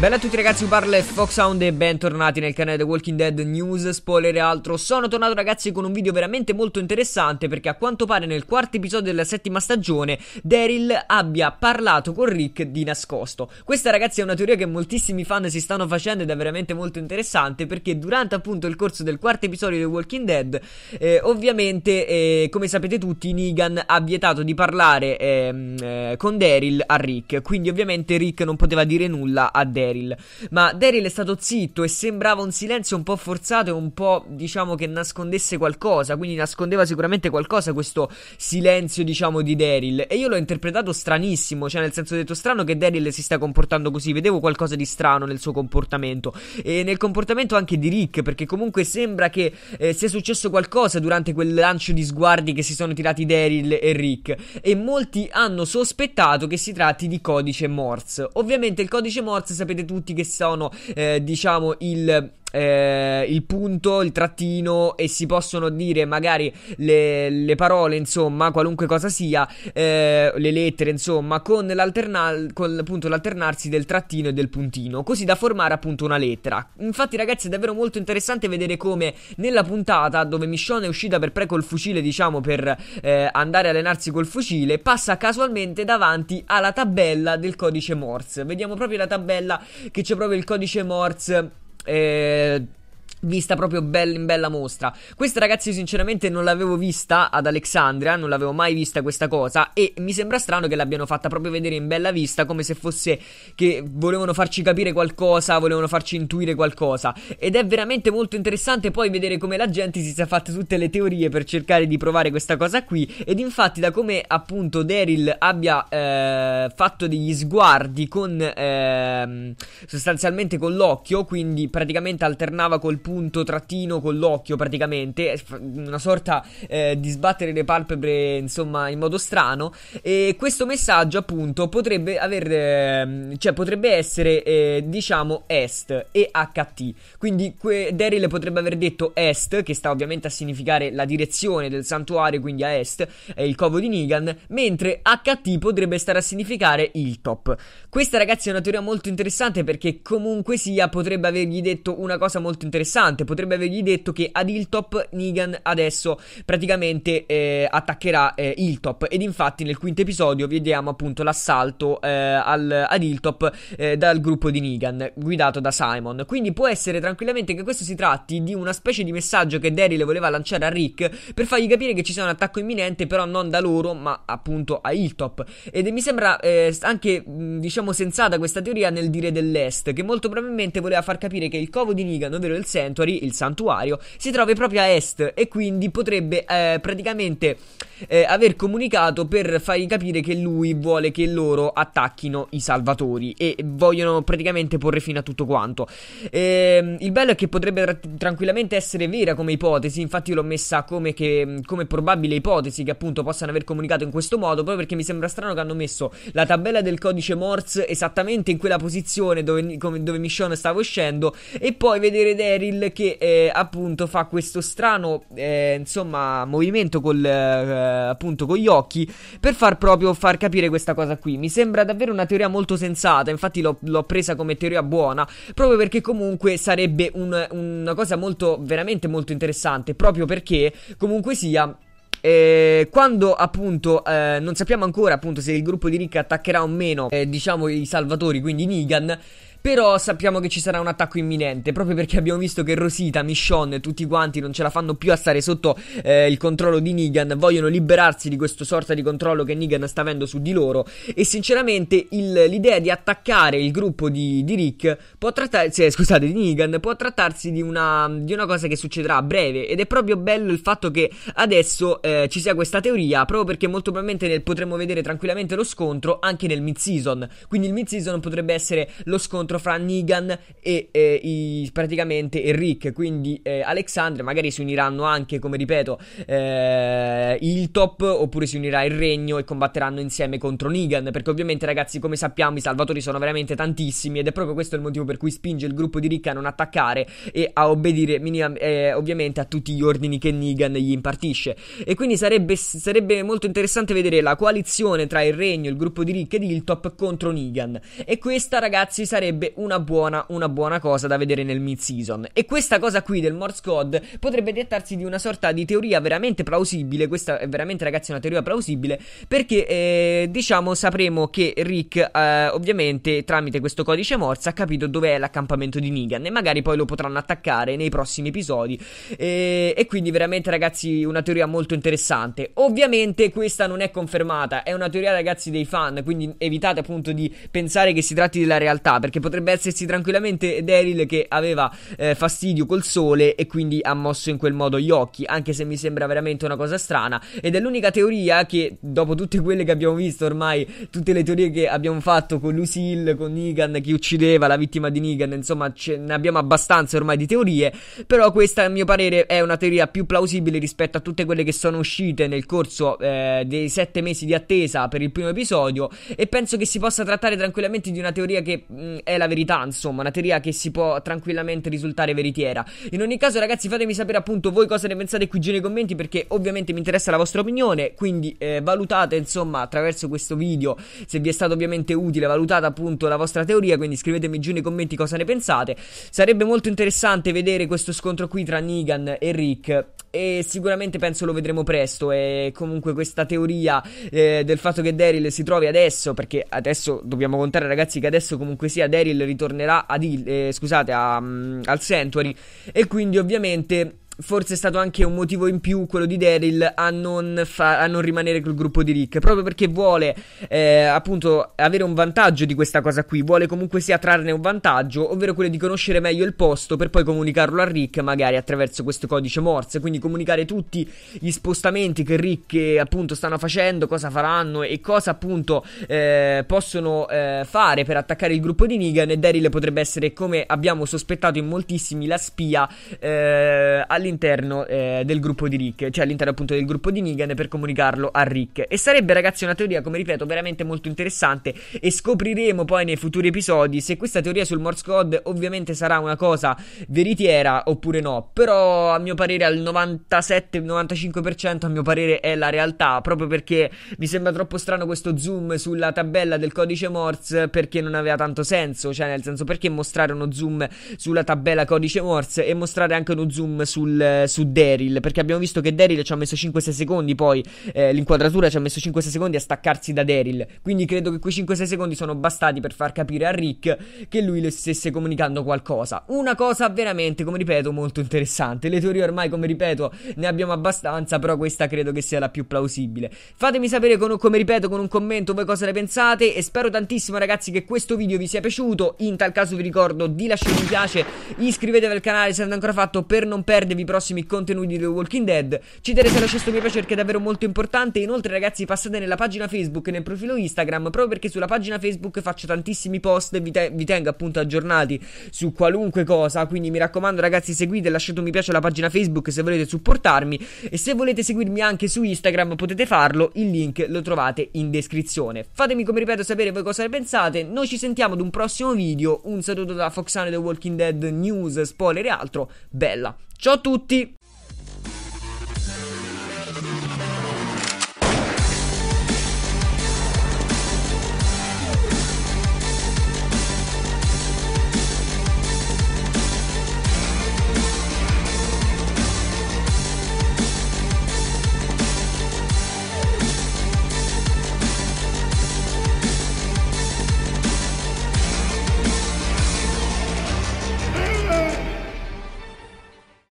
Bella a tutti ragazzi, parla Fox Sound e bentornati nel canale The Walking Dead News, spoiler e altro. Sono tornato ragazzi con un video veramente molto interessante perché a quanto pare nel quarto episodio della settima stagione Daryl abbia parlato con Rick di nascosto. Questa ragazzi è una teoria che moltissimi fan si stanno facendo ed è veramente molto interessante perché durante appunto il corso del quarto episodio di The Walking Dead eh, ovviamente eh, come sapete tutti Negan ha vietato di parlare ehm, eh, con Daryl a Rick, quindi ovviamente Rick non poteva dire nulla a Daryl. Daryl. Ma Daryl è stato zitto e sembrava un silenzio un po' forzato e un po' diciamo che nascondesse qualcosa. Quindi nascondeva sicuramente qualcosa questo silenzio, diciamo, di Daryl. E io l'ho interpretato stranissimo, cioè nel senso detto strano che Daryl si sta comportando così. Vedevo qualcosa di strano nel suo comportamento e nel comportamento anche di Rick, perché comunque sembra che eh, sia successo qualcosa durante quel lancio di sguardi che si sono tirati Daryl e Rick. E molti hanno sospettato che si tratti di codice Morse. Ovviamente il codice Morse sapete sapete tutti che sono, eh, diciamo, il eh, il punto, il trattino e si possono dire magari le, le parole, insomma, qualunque cosa sia, eh, le lettere, insomma, con, con appunto, l'alternarsi del trattino e del puntino, così da formare appunto una lettera. Infatti, ragazzi, è davvero molto interessante vedere come nella puntata dove Michonne è uscita per pre col fucile, diciamo, per eh, andare a allenarsi col fucile, passa casualmente davanti alla tabella del codice Morse. Vediamo proprio la tabella che c'è proprio il codice Morse eh, vista proprio bella in bella mostra. Questa ragazzi sinceramente non l'avevo vista ad Alexandria, non l'avevo mai vista questa cosa e mi sembra strano che l'abbiano fatta proprio vedere in bella vista come se fosse che volevano farci capire qualcosa, volevano farci intuire qualcosa ed è veramente molto interessante poi vedere come la gente si sia fatta tutte le teorie per cercare di provare questa cosa qui ed infatti da come appunto Daryl abbia eh, fatto degli sguardi con eh, sostanzialmente con l'occhio, quindi praticamente alternava col punto trattino con l'occhio praticamente, una sorta eh, di sbattere le palpebre insomma in modo strano e questo messaggio appunto potrebbe aver, eh, cioè potrebbe essere eh, diciamo est, e ht, quindi que- Daryl potrebbe aver detto est che sta ovviamente a significare la direzione del santuario quindi a est, è il covo di Nigan, mentre HT potrebbe stare a significare il top. Questa ragazzi è una teoria molto interessante perché comunque sia potrebbe avergli detto una cosa molto interessante interessante, potrebbe avergli detto che ad Hilltop Negan adesso praticamente eh, attaccherà eh, Hilltop ed infatti nel quinto episodio vediamo appunto l'assalto eh, al, ad Hilltop eh, dal gruppo di Negan guidato da Simon. Quindi può essere tranquillamente che questo si tratti di una specie di messaggio che Daryl voleva lanciare a Rick per fargli capire che ci sia un attacco imminente però non da loro ma appunto a Hilltop ed mi sembra eh, anche mm, diciamo sensata questa teoria nel dire dell'est che molto probabilmente voleva far capire che il covo di Negan ovvero il Sen. Sanctuary, il santuario, si trova proprio a est e quindi potrebbe eh, praticamente eh, aver comunicato per fargli capire che lui vuole che loro attacchino i salvatori e vogliono praticamente porre fine a tutto quanto. Eh, il bello è che potrebbe tra- tranquillamente essere vera come ipotesi, infatti io l'ho messa come, che, come probabile ipotesi che appunto possano aver comunicato in questo modo, proprio perché mi sembra strano che hanno messo la tabella del codice Morse esattamente in quella posizione dove, come, dove Michonne stava uscendo e poi vedere Daryl Hill che eh, appunto fa questo strano eh, insomma movimento col, eh, appunto con gli occhi per far proprio far capire questa cosa qui. Mi sembra davvero una teoria molto sensata, infatti l'ho, l'ho presa come teoria buona, proprio perché comunque sarebbe un, una cosa molto veramente molto interessante, proprio perché comunque sia eh, quando appunto eh, non sappiamo ancora appunto se il gruppo di Rick attaccherà o meno eh, diciamo i salvatori quindi Negan però sappiamo che ci sarà un attacco imminente, proprio perché abbiamo visto che Rosita, Michonne e tutti quanti non ce la fanno più a stare sotto eh, il controllo di Negan, vogliono liberarsi di questo sorta di controllo che Negan sta avendo su di loro e sinceramente il, l'idea di attaccare il gruppo di, di Rick può trattarsi, eh, scusate, di Negan, può trattarsi di una, di una, cosa che succederà a breve ed è proprio bello il fatto che adesso eh, ci sia questa teoria, proprio perché molto probabilmente nel, potremmo vedere tranquillamente lo scontro anche nel mid-season, quindi il mid-season potrebbe essere lo scontro scontro fra Negan e, eh, i, praticamente Rick. Quindi eh, Alexandre, magari si uniranno anche, come ripeto, eh, il top oppure si unirà il regno e combatteranno insieme contro Negan. Perché ovviamente, ragazzi, come sappiamo, i salvatori sono veramente tantissimi ed è proprio questo il motivo per cui spinge il gruppo di Rick a non attaccare e a obbedire minim- eh, ovviamente a tutti gli ordini che Negan gli impartisce. E quindi sarebbe, sarebbe molto interessante vedere la coalizione tra il regno, il gruppo di Rick ed il top contro Negan. E questa, ragazzi, sarebbe sarebbe una buona, una buona cosa da vedere nel mid-season. E questa cosa qui del Morse Code potrebbe dettarsi di una sorta di teoria veramente plausibile. Questa è eh, veramente, ragazzi, una teoria plausibile. Perché, eh, diciamo, sapremo che Rick, eh, ovviamente, tramite questo codice Morse, ha capito dov'è l'accampamento di Negan. E magari poi lo potranno attaccare nei prossimi episodi. Eh, e quindi, veramente, ragazzi, una teoria molto interessante. Ovviamente, questa non è confermata. È una teoria, ragazzi, dei fan. Quindi, evitate appunto di pensare che si tratti della realtà. Perché potrebbe essersi tranquillamente Daryl che aveva eh, fastidio col sole e quindi ha mosso in quel modo gli occhi, anche se mi sembra veramente una cosa strana ed è l'unica teoria che dopo tutte quelle che abbiamo visto ormai, tutte le teorie che abbiamo fatto con Lucille, con Negan che uccideva la vittima di Negan, insomma ce ne abbiamo abbastanza ormai di teorie, però questa a mio parere è una teoria più plausibile rispetto a tutte quelle che sono uscite nel corso eh, dei sette mesi di attesa per il primo episodio e penso che si possa trattare tranquillamente di una teoria che mh, mm, è la verità, insomma, una teoria che si può tranquillamente risultare veritiera. In ogni caso, ragazzi, fatemi sapere appunto voi cosa ne pensate qui giù nei commenti perché ovviamente mi interessa la vostra opinione, quindi eh, valutate, insomma, attraverso questo video, se vi è stato ovviamente utile, valutate appunto la vostra teoria, quindi scrivetemi giù nei commenti cosa ne pensate. Sarebbe molto interessante vedere questo scontro qui tra Negan e Rick e sicuramente penso lo vedremo presto e comunque questa teoria eh, del fatto che Daryl si trovi adesso perché adesso dobbiamo contare ragazzi che adesso comunque sia Daryl ritornerà ad il, eh, scusate, a, um, al Sanctuary e quindi ovviamente forse è stato anche un motivo in più quello di Daryl a non, fa- a non rimanere col gruppo di Rick, proprio perché vuole eh, appunto avere un vantaggio di questa cosa qui, vuole comunque sia trarne un vantaggio, ovvero quello di conoscere meglio il posto per poi comunicarlo a Rick magari attraverso questo codice Morse, quindi comunicare tutti gli spostamenti che Rick eh, appunto stanno facendo, cosa faranno e cosa appunto eh, possono eh, fare per attaccare il gruppo di Negan e Daryl potrebbe essere come abbiamo sospettato in moltissimi la spia eh, all'interno all'interno eh, del gruppo di Rick, cioè all'interno appunto del gruppo di Negan per comunicarlo a Rick. E sarebbe ragazzi una teoria, come ripeto, veramente molto interessante e scopriremo poi nei futuri episodi se questa teoria sul Morse Code ovviamente sarà una cosa veritiera oppure no, però a mio parere al 97-95% a mio parere è la realtà, proprio perché mi sembra troppo strano questo zoom sulla tabella del codice Morse perché non aveva tanto senso, cioè nel senso perché mostrare uno zoom sulla tabella codice Morse e mostrare anche uno zoom sul eh, su Daryl, perché abbiamo visto che Daryl ci ha messo 5-6 secondi, poi eh, l'inquadratura ci ha messo 5-6 secondi a staccarsi da Daryl, quindi credo che quei 5-6 secondi sono bastati per far capire a Rick che lui le stesse comunicando qualcosa. Una cosa veramente, come ripeto, molto interessante. Le teorie ormai, come ripeto, ne abbiamo abbastanza, però questa credo che sia la più plausibile. Fatemi sapere, con, come ripeto, con un commento voi cosa ne pensate e spero tantissimo ragazzi che questo video vi sia piaciuto. In tal caso vi ricordo di lasciare un mi piace, iscrivetevi al canale se non è ancora fatto per non perdervi i prossimi contenuti di The Walking Dead. Ci terete a lasciare questo mi piace perché è davvero molto importante. Inoltre, ragazzi, passate nella pagina Facebook e nel profilo Instagram. Proprio perché sulla pagina Facebook faccio tantissimi post e vi, te vi tengo appunto aggiornati su qualunque cosa. Quindi mi raccomando, ragazzi, seguite, e lasciate un mi piace alla pagina Facebook se volete supportarmi. E se volete seguirmi anche su Instagram potete farlo. Il link lo trovate in descrizione. Fatemi, come ripeto, sapere voi cosa ne pensate. Noi ci sentiamo ad un prossimo video. Un saluto da Foxane The Walking Dead News, spoiler e altro. Bella! Ciao a tutti!